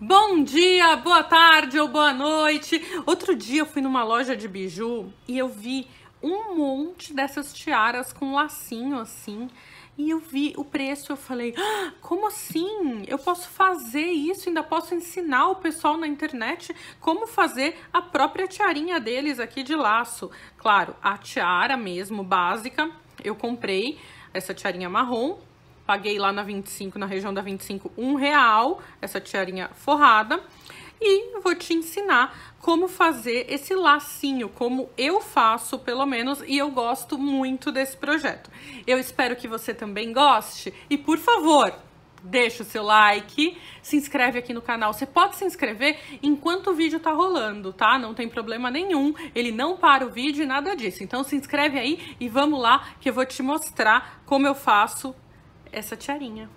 Bom dia, boa tarde ou boa noite. Outro dia eu fui numa loja de biju e eu vi um monte dessas tiaras com lacinho assim. E eu vi o preço, eu falei, ah, como assim? Eu posso fazer isso, ainda posso ensinar o pessoal na internet como fazer a própria tiarinha deles aqui de laço. Claro, a tiara mesmo, básica, eu comprei essa tiarinha marrom, Paguei lá na 25, na região da 25, um real, essa tiarinha forrada. E vou te ensinar como fazer esse lacinho, como eu faço, pelo menos, e eu gosto muito desse projeto. Eu espero que você também goste e, por favor, deixa o seu like, se inscreve aqui no canal. Você pode se inscrever enquanto o vídeo tá rolando, tá? Não tem problema nenhum, ele não para o vídeo e nada disso. Então se inscreve aí e vamos lá que eu vou te mostrar como eu faço essa tiarinha.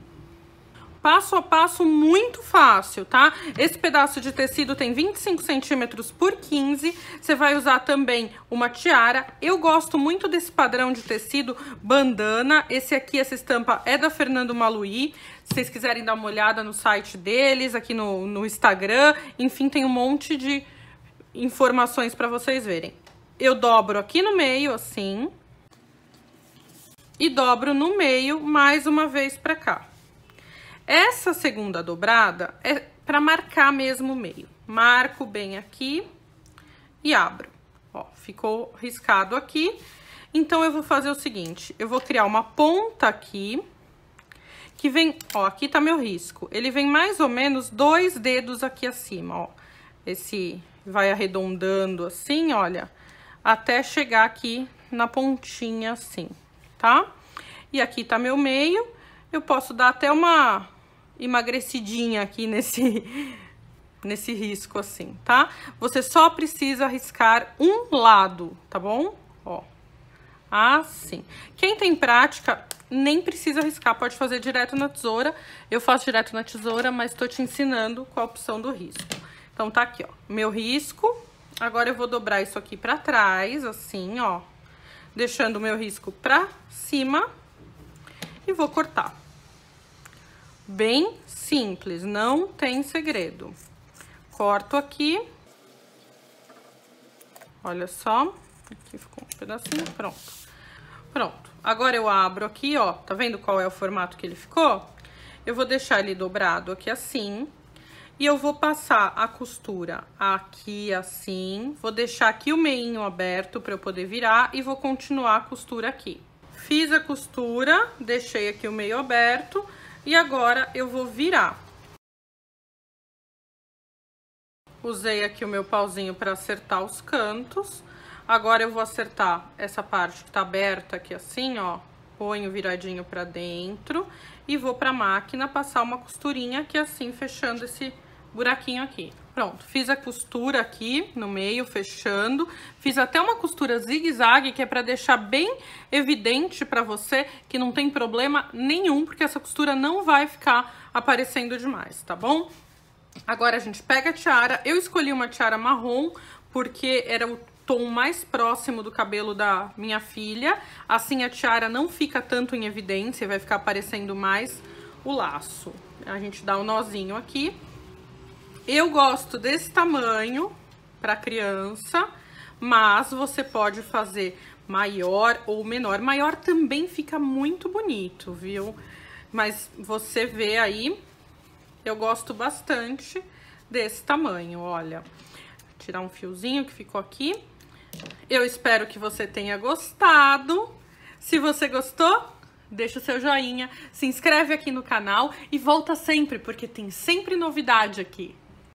Passo a passo muito fácil, tá? Esse pedaço de tecido tem 25 centímetros por 15. Você vai usar também uma tiara. Eu gosto muito desse padrão de tecido bandana. Esse aqui, essa estampa é da Fernando Maluí. Se vocês quiserem dar uma olhada no site deles, aqui no, no Instagram. Enfim, tem um monte de informações para vocês verem. Eu dobro aqui no meio, assim e dobro no meio mais uma vez para cá. Essa segunda dobrada é para marcar mesmo o meio. Marco bem aqui e abro. Ó, ficou riscado aqui. Então, eu vou fazer o seguinte, eu vou criar uma ponta aqui, que vem, ó, aqui tá meu risco. Ele vem mais ou menos dois dedos aqui acima, ó. Esse vai arredondando assim, olha, até chegar aqui na pontinha assim tá? E aqui tá meu meio. Eu posso dar até uma emagrecidinha aqui nesse, nesse risco assim, tá? Você só precisa riscar um lado, tá bom? Ó, assim. Quem tem prática nem precisa riscar, pode fazer direto na tesoura. Eu faço direto na tesoura, mas tô te ensinando qual a opção do risco. Então tá aqui, ó, meu risco. Agora eu vou dobrar isso aqui pra trás, assim, ó deixando o meu risco pra cima e vou cortar. Bem simples, não tem segredo. Corto aqui. Olha só, aqui ficou um pedacinho, pronto. Pronto. Agora eu abro aqui, ó, tá vendo qual é o formato que ele ficou? Eu vou deixar ele dobrado aqui assim, e eu vou passar a costura aqui assim, vou deixar aqui o meinho aberto para eu poder virar e vou continuar a costura aqui. Fiz a costura, deixei aqui o meio aberto e agora eu vou virar. Usei aqui o meu pauzinho para acertar os cantos. Agora eu vou acertar essa parte que tá aberta aqui assim, ó, ponho viradinho pra dentro e vou pra máquina passar uma costurinha que é assim, fechando esse buraquinho aqui. Pronto, fiz a costura aqui no meio, fechando. Fiz até uma costura zigue-zague, que é para deixar bem evidente para você que não tem problema nenhum, porque essa costura não vai ficar aparecendo demais, tá bom? Agora a gente pega a tiara. Eu escolhi uma tiara marrom, porque era o tom mais próximo do cabelo da minha filha. Assim a tiara não fica tanto em evidência, vai ficar aparecendo mais o laço. A gente dá um nozinho aqui. Eu gosto desse tamanho para criança, mas você pode fazer maior ou menor. Maior também fica muito bonito, viu? Mas você vê aí, eu gosto bastante desse tamanho, olha. Vou tirar um fiozinho que ficou aqui. Eu espero que você tenha gostado. Se você gostou, deixa o seu joinha, se inscreve aqui no canal e volta sempre, porque tem sempre novidade aqui.